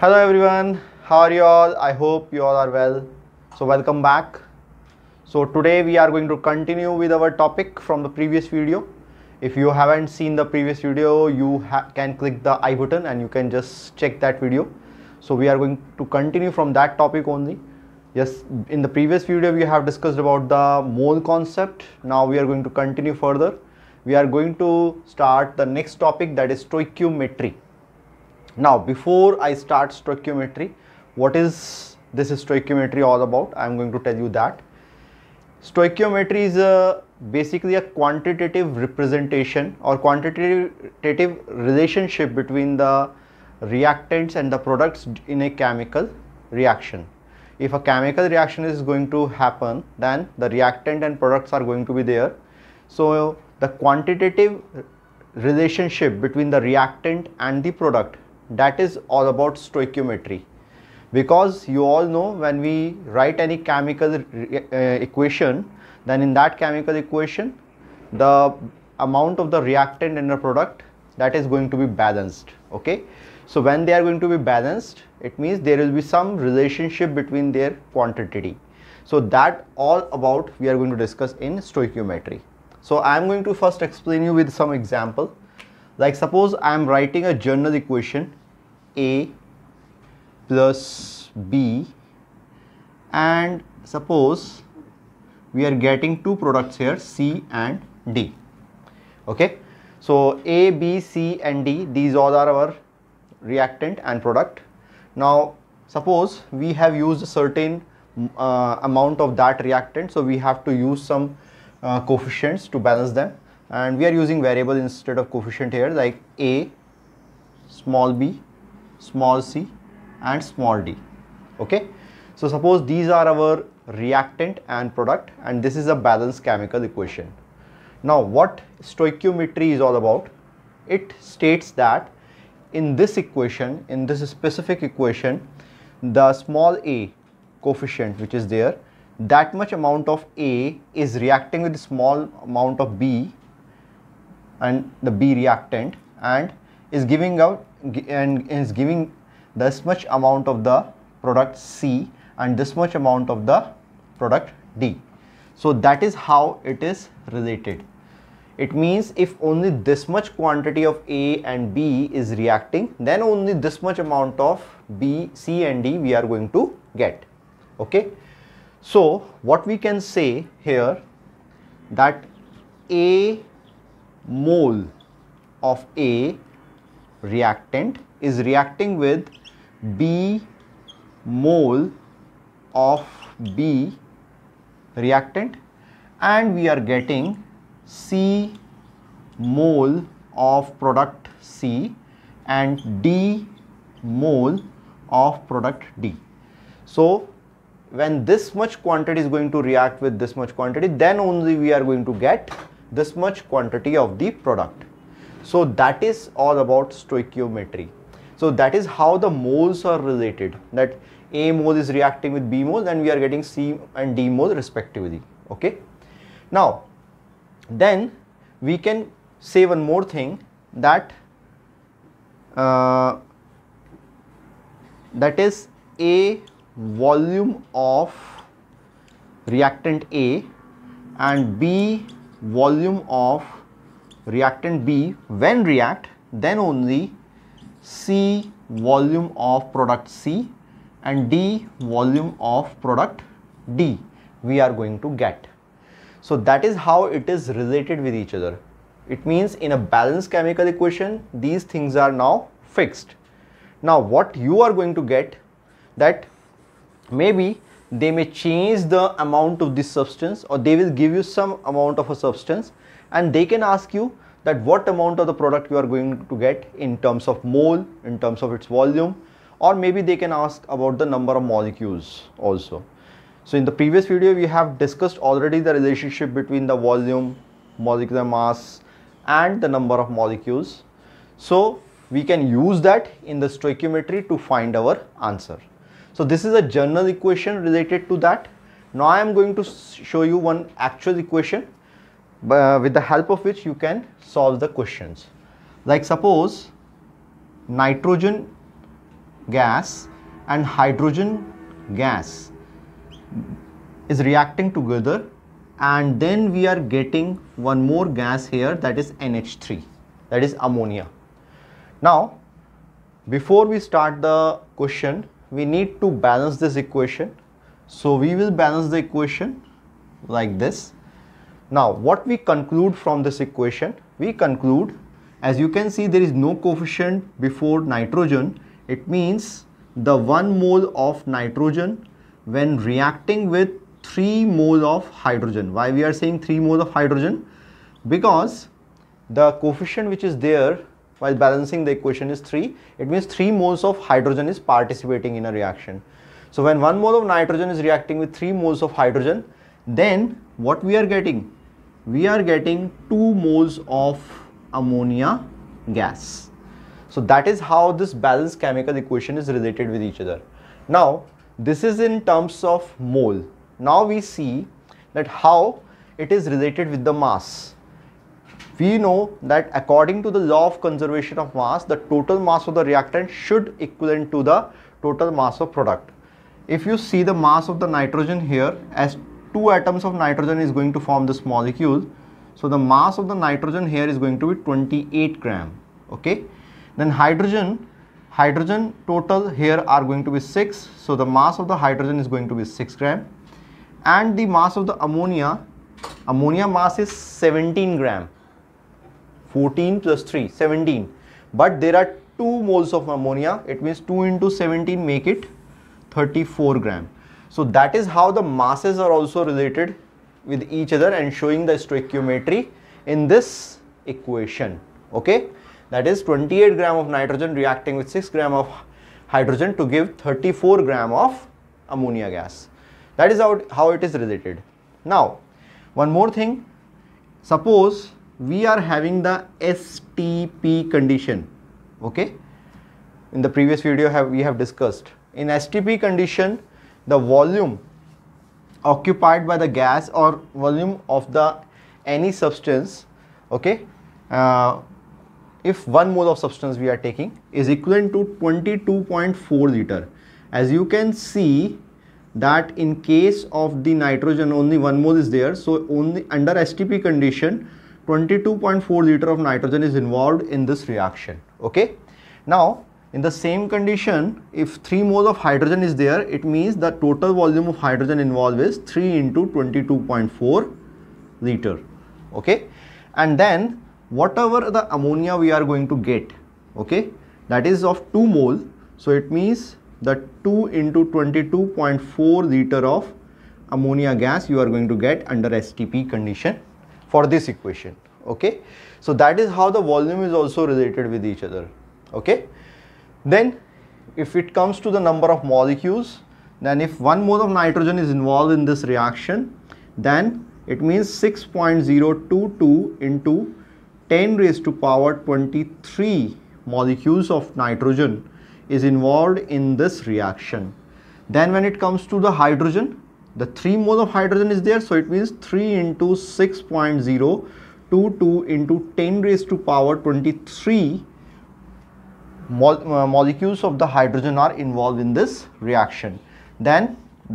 hello everyone how are you all i hope you all are well so welcome back so today we are going to continue with our topic from the previous video if you haven't seen the previous video you can click the i button and you can just check that video so we are going to continue from that topic only yes in the previous video we have discussed about the mole concept now we are going to continue further we are going to start the next topic that is stoichiometry now before I start stoichiometry, what is this stoichiometry all about? I am going to tell you that. Stoichiometry is a, basically a quantitative representation or quantitative relationship between the reactants and the products in a chemical reaction. If a chemical reaction is going to happen, then the reactant and products are going to be there. So the quantitative relationship between the reactant and the product that is all about stoichiometry because you all know when we write any chemical uh, equation then in that chemical equation the amount of the reactant and the product that is going to be balanced okay so when they are going to be balanced it means there will be some relationship between their quantity so that all about we are going to discuss in stoichiometry so i am going to first explain you with some example like suppose I am writing a general equation A plus B and suppose we are getting two products here C and D okay so A B C and D these all are our reactant and product now suppose we have used a certain uh, amount of that reactant so we have to use some uh, coefficients to balance them and we are using variable instead of coefficient here like a small b small c and small d okay so suppose these are our reactant and product and this is a balanced chemical equation now what stoichiometry is all about it states that in this equation in this specific equation the small a coefficient which is there that much amount of a is reacting with small amount of b and the B reactant and is giving out and is giving this much amount of the product C and this much amount of the product D. So that is how it is related. It means if only this much quantity of A and B is reacting, then only this much amount of B, C and D we are going to get. Okay. So what we can say here that A mole of A reactant is reacting with B mole of B reactant and we are getting C mole of product C and D mole of product D. So when this much quantity is going to react with this much quantity then only we are going to get this much quantity of the product. So that is all about stoichiometry. So that is how the moles are related that A mole is reacting with B mole and we are getting C and D mole respectively. Okay. Now then we can say one more thing that uh, that is a volume of reactant A and B volume of reactant B when react then only C volume of product C and D volume of product D we are going to get. So that is how it is related with each other. It means in a balanced chemical equation these things are now fixed. Now what you are going to get that maybe they may change the amount of this substance or they will give you some amount of a substance and they can ask you that what amount of the product you are going to get in terms of mole, in terms of its volume or maybe they can ask about the number of molecules also. So in the previous video we have discussed already the relationship between the volume, molecular mass and the number of molecules. So we can use that in the stoichiometry to find our answer. So this is a general equation related to that. Now I am going to show you one actual equation uh, with the help of which you can solve the questions. Like suppose nitrogen gas and hydrogen gas is reacting together and then we are getting one more gas here that is NH3 that is ammonia. Now before we start the question we need to balance this equation. So we will balance the equation like this. Now what we conclude from this equation? We conclude as you can see there is no coefficient before nitrogen. It means the 1 mole of nitrogen when reacting with 3 mole of hydrogen. Why we are saying 3 mole of hydrogen? Because the coefficient which is there while balancing the equation is 3 it means 3 moles of hydrogen is participating in a reaction so when 1 mole of nitrogen is reacting with 3 moles of hydrogen then what we are getting we are getting 2 moles of ammonia gas so that is how this balanced chemical equation is related with each other now this is in terms of mole now we see that how it is related with the mass we know that according to the law of conservation of mass, the total mass of the reactant should equivalent to the total mass of product. If you see the mass of the nitrogen here as two atoms of nitrogen is going to form this molecule. So the mass of the nitrogen here is going to be 28 gram. Okay. Then hydrogen, hydrogen total here are going to be 6. So the mass of the hydrogen is going to be 6 gram. And the mass of the ammonia, ammonia mass is 17 gram 14 plus 3 17 but there are 2 moles of ammonia it means 2 into 17 make it 34 gram so that is how the masses are also related with each other and showing the stoichiometry in this equation okay that is 28 gram of nitrogen reacting with 6 gram of hydrogen to give 34 gram of ammonia gas that is how how it is related now one more thing suppose we are having the STP condition. Okay. In the previous video have, we have discussed. In STP condition, the volume occupied by the gas or volume of the any substance, okay, uh, if 1 mole of substance we are taking is equivalent to 22.4 liter. As you can see, that in case of the nitrogen only 1 mole is there. So, only under STP condition 22.4 liter of nitrogen is involved in this reaction okay now in the same condition if 3 moles of hydrogen is there it means the total volume of hydrogen involved is 3 into 22.4 liter okay and then whatever the ammonia we are going to get okay that is of 2 mole so it means that 2 into 22.4 liter of ammonia gas you are going to get under STP condition for this equation okay so that is how the volume is also related with each other okay then if it comes to the number of molecules then if one mole of nitrogen is involved in this reaction then it means 6.022 into 10 raised to power 23 molecules of nitrogen is involved in this reaction then when it comes to the hydrogen the 3 mole of hydrogen is there so it means 3 into six point zero two two into 10 raised to power 23 uh, molecules of the hydrogen are involved in this reaction then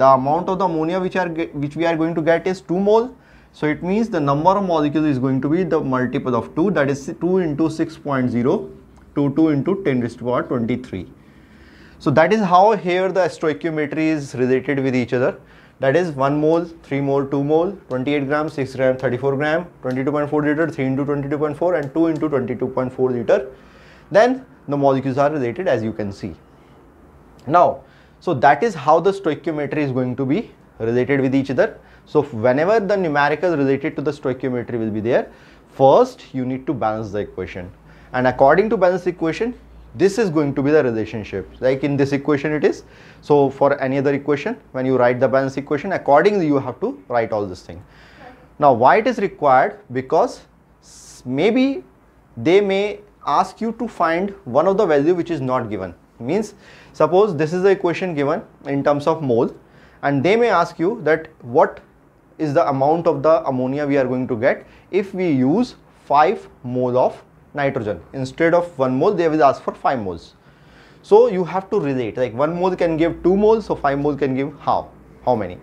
the amount of the ammonia which are which we are going to get is 2 mole so it means the number of molecules is going to be the multiple of 2 that is 2 into six point zero two two 2 into 10 raised to power 23 so that is how here the stoichiometry is related with each other that is 1 mole, 3 mole, 2 mole, 28 gram, 6 gram, 34 gram, 22.4 liter, 3 into 22.4 and 2 into 22.4 liter. Then the molecules are related as you can see. Now, so that is how the stoichiometry is going to be related with each other. So whenever the numerical related to the stoichiometry will be there, first you need to balance the equation. And according to balance equation, this is going to be the relationship like in this equation it is so for any other equation when you write the balance equation accordingly you have to write all this thing now why it is required because maybe they may ask you to find one of the value which is not given means suppose this is the equation given in terms of mole and they may ask you that what is the amount of the ammonia we are going to get if we use 5 mole of nitrogen instead of 1 mole they will ask for 5 moles so you have to relate like 1 mole can give 2 moles so 5 moles can give how how many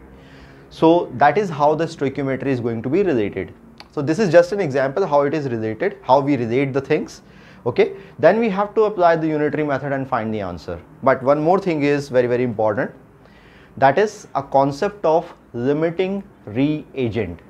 so that is how the stoichiometry is going to be related so this is just an example how it is related how we relate the things okay then we have to apply the unitary method and find the answer but one more thing is very very important that is a concept of limiting reagent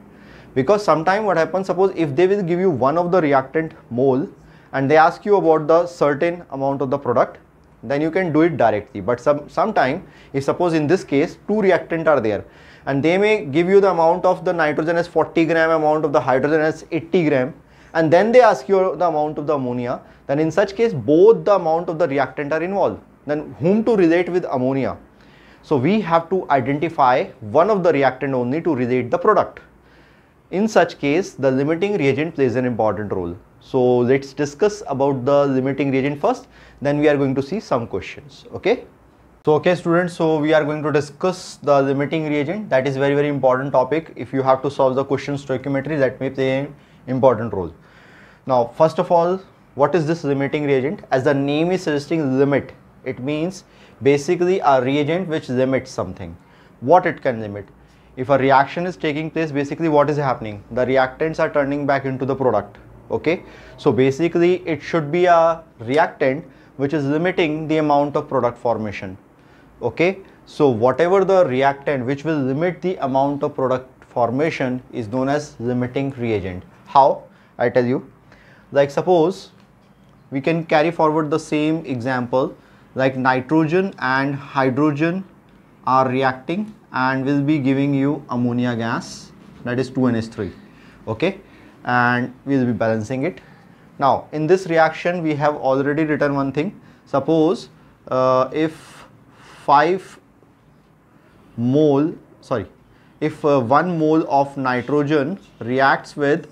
because sometime what happens suppose if they will give you one of the reactant mole and they ask you about the certain amount of the product then you can do it directly but some sometime if suppose in this case two reactant are there and they may give you the amount of the nitrogen as 40 gram amount of the hydrogen as 80 gram and then they ask you the amount of the ammonia then in such case both the amount of the reactant are involved then whom to relate with ammonia so we have to identify one of the reactant only to relate the product in such case, the limiting reagent plays an important role. So let's discuss about the limiting reagent first, then we are going to see some questions, okay? So okay students, so we are going to discuss the limiting reagent that is very very important topic. If you have to solve the question stoichiometry that may play an important role. Now first of all, what is this limiting reagent? As the name is suggesting limit, it means basically a reagent which limits something. What it can limit? if a reaction is taking place basically what is happening the reactants are turning back into the product okay so basically it should be a reactant which is limiting the amount of product formation okay so whatever the reactant which will limit the amount of product formation is known as limiting reagent how i tell you like suppose we can carry forward the same example like nitrogen and hydrogen are reacting and will be giving you ammonia gas that is 2NH3 okay and we will be balancing it. Now in this reaction we have already written one thing suppose uh, if 5 mole sorry if uh, 1 mole of nitrogen reacts with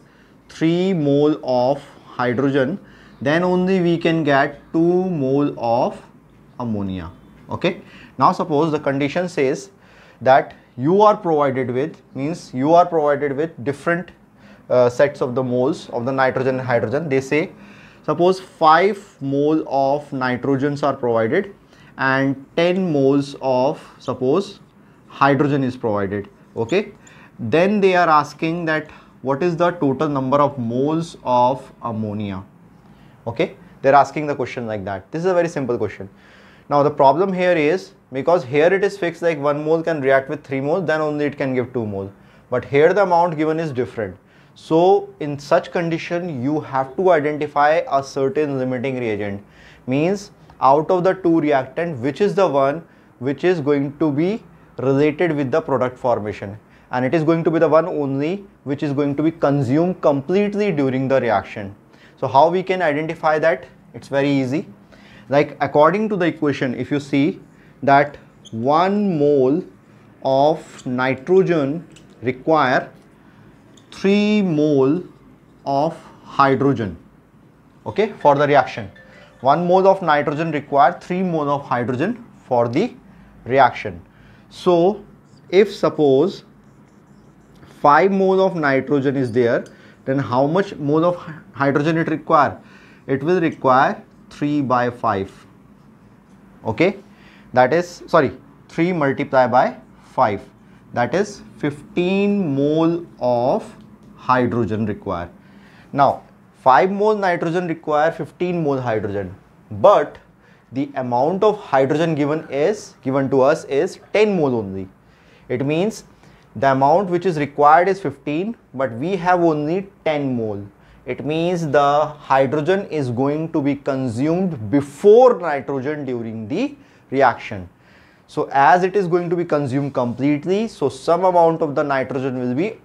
3 mole of hydrogen then only we can get 2 mole of ammonia okay now suppose the condition says that you are provided with means you are provided with different uh, sets of the moles of the nitrogen and hydrogen they say suppose 5 moles of nitrogens are provided and 10 moles of suppose hydrogen is provided okay then they are asking that what is the total number of moles of ammonia okay they're asking the question like that this is a very simple question now the problem here is because here it is fixed like 1 mole can react with 3 moles then only it can give 2 moles. But here the amount given is different. So in such condition you have to identify a certain limiting reagent means out of the two reactant which is the one which is going to be related with the product formation and it is going to be the one only which is going to be consumed completely during the reaction. So how we can identify that? It's very easy like according to the equation if you see that one mole of nitrogen require 3 mole of hydrogen okay for the reaction 1 mole of nitrogen require 3 mole of hydrogen for the reaction so if suppose 5 mole of nitrogen is there then how much mole of hydrogen it require it will require 3 by 5 okay that is sorry 3 multiplied by 5 that is 15 mole of hydrogen required now 5 mole nitrogen require 15 mole hydrogen but the amount of hydrogen given is given to us is 10 mole only it means the amount which is required is 15 but we have only 10 mole it means the hydrogen is going to be consumed before nitrogen during the reaction. So as it is going to be consumed completely, so some amount of the nitrogen will be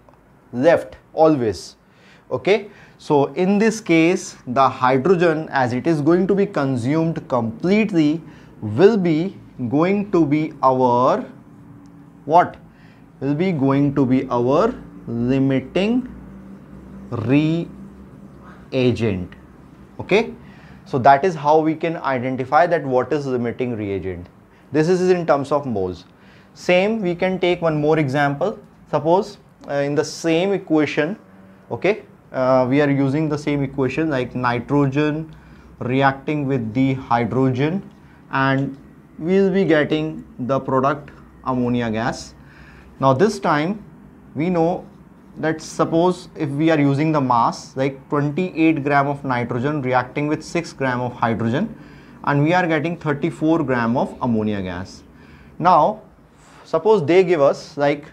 left always. Okay. So in this case, the hydrogen as it is going to be consumed completely will be going to be our what? Will be going to be our limiting reaction agent okay so that is how we can identify that what is limiting reagent this is in terms of moles same we can take one more example suppose uh, in the same equation okay uh, we are using the same equation like nitrogen reacting with the hydrogen and we will be getting the product ammonia gas now this time we know that suppose if we are using the mass like 28 gram of nitrogen reacting with 6 gram of hydrogen and we are getting 34 gram of ammonia gas. Now suppose they give us like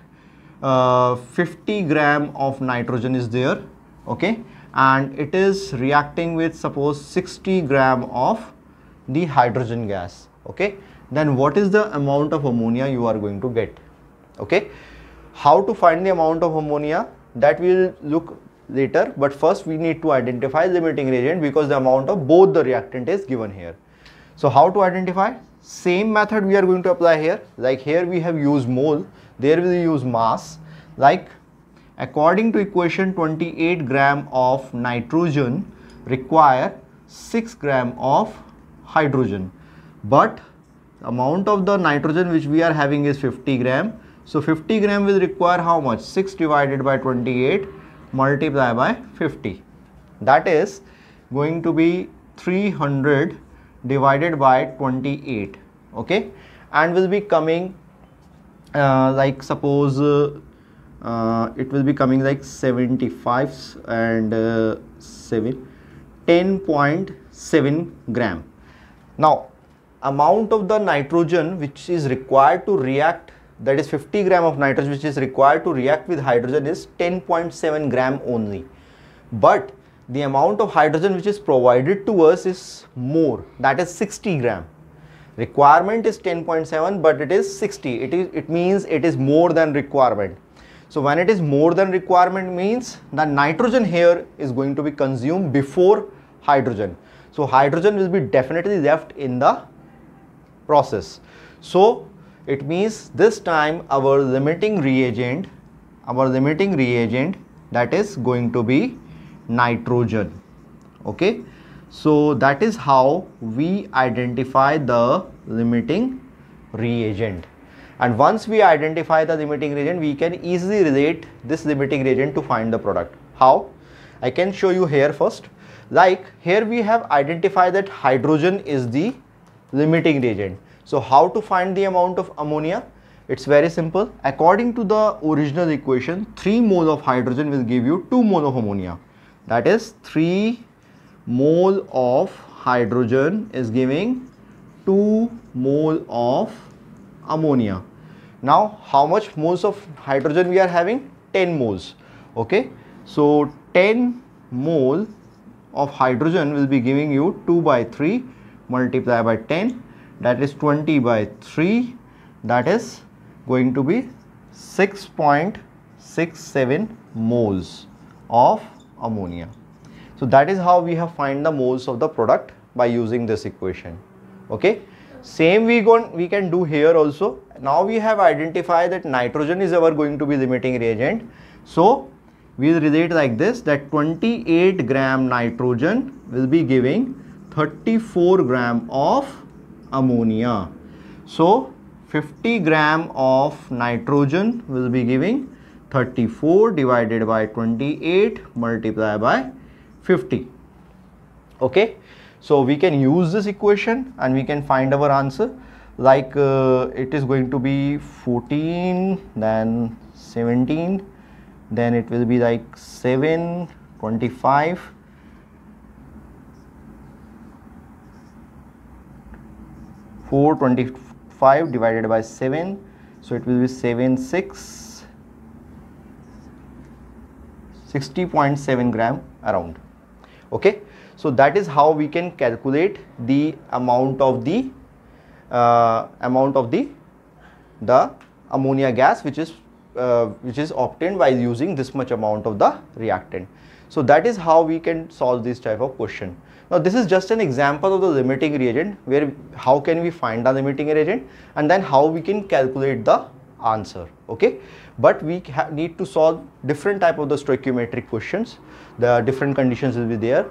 uh, 50 gram of nitrogen is there okay and it is reacting with suppose 60 gram of the hydrogen gas okay then what is the amount of ammonia you are going to get okay how to find the amount of ammonia that we will look later but first we need to identify limiting reagent because the amount of both the reactant is given here. So how to identify? Same method we are going to apply here like here we have used mole there we use mass like according to equation 28 gram of nitrogen require 6 gram of hydrogen but amount of the nitrogen which we are having is 50 gram so 50 gram will require how much? 6 divided by 28 multiplied by 50. That is going to be 300 divided by 28. Okay. And will be coming uh, like suppose uh, uh, it will be coming like 75 and uh, 7 10.7 gram now amount of the nitrogen which is required to react that is 50 gram of nitrogen which is required to react with hydrogen is 10.7 gram only but the amount of hydrogen which is provided to us is more that is 60 gram requirement is 10.7 but it is 60 it is it means it is more than requirement so when it is more than requirement means the nitrogen here is going to be consumed before hydrogen so hydrogen will be definitely left in the process so it means this time our limiting reagent, our limiting reagent that is going to be nitrogen. Okay. So that is how we identify the limiting reagent. And once we identify the limiting reagent, we can easily relate this limiting reagent to find the product. How? I can show you here first. Like here we have identified that hydrogen is the limiting reagent. So how to find the amount of ammonia? It's very simple. According to the original equation, 3 mole of hydrogen will give you 2 mole of ammonia. That is 3 mole of hydrogen is giving 2 mole of ammonia. Now, how much moles of hydrogen we are having? 10 moles. Okay. So, 10 mole of hydrogen will be giving you 2 by 3 multiplied by 10 that is 20 by 3 that is going to be 6.67 moles of ammonia. So that is how we have find the moles of the product by using this equation. Okay. Same we going we can do here also. Now we have identified that nitrogen is ever going to be limiting reagent. So we will relate like this that 28 gram nitrogen will be giving 34 gram of ammonia. So 50 gram of nitrogen will be giving 34 divided by 28 multiplied by 50 okay so we can use this equation and we can find our answer like uh, it is going to be 14 then 17 then it will be like 7 25 425 divided by 7 so it will be 7 6 60.7 gram around okay so that is how we can calculate the amount of the uh, amount of the the ammonia gas which is uh, which is obtained by using this much amount of the reactant so that is how we can solve this type of question now this is just an example of the limiting reagent where how can we find the limiting reagent and then how we can calculate the answer okay but we need to solve different type of the stoichiometric questions the different conditions will be there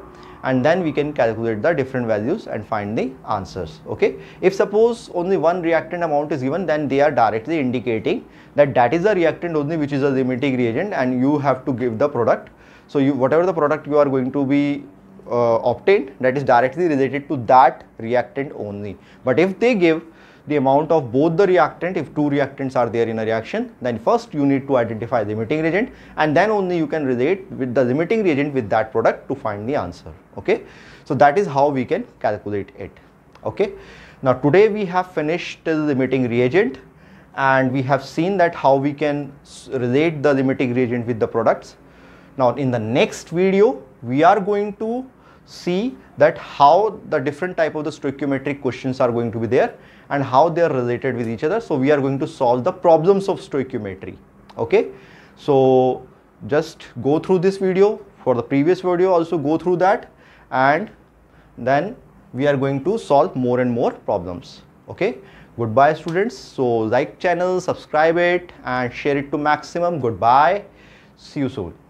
and then we can calculate the different values and find the answers okay if suppose only one reactant amount is given then they are directly indicating that that is the reactant only which is a limiting reagent and you have to give the product so you whatever the product you are going to be uh, obtained that is directly related to that reactant only. But if they give the amount of both the reactant, if two reactants are there in a reaction, then first you need to identify the limiting reagent and then only you can relate with the limiting reagent with that product to find the answer. Okay. So that is how we can calculate it. Okay. Now today we have finished the limiting reagent and we have seen that how we can relate the limiting reagent with the products. Now in the next video, we are going to see that how the different type of the stoichiometric questions are going to be there and how they are related with each other. So, we are going to solve the problems of stoichiometry. Okay. So, just go through this video for the previous video also go through that and then we are going to solve more and more problems. Okay. Goodbye students. So, like channel, subscribe it and share it to maximum. Goodbye. See you soon.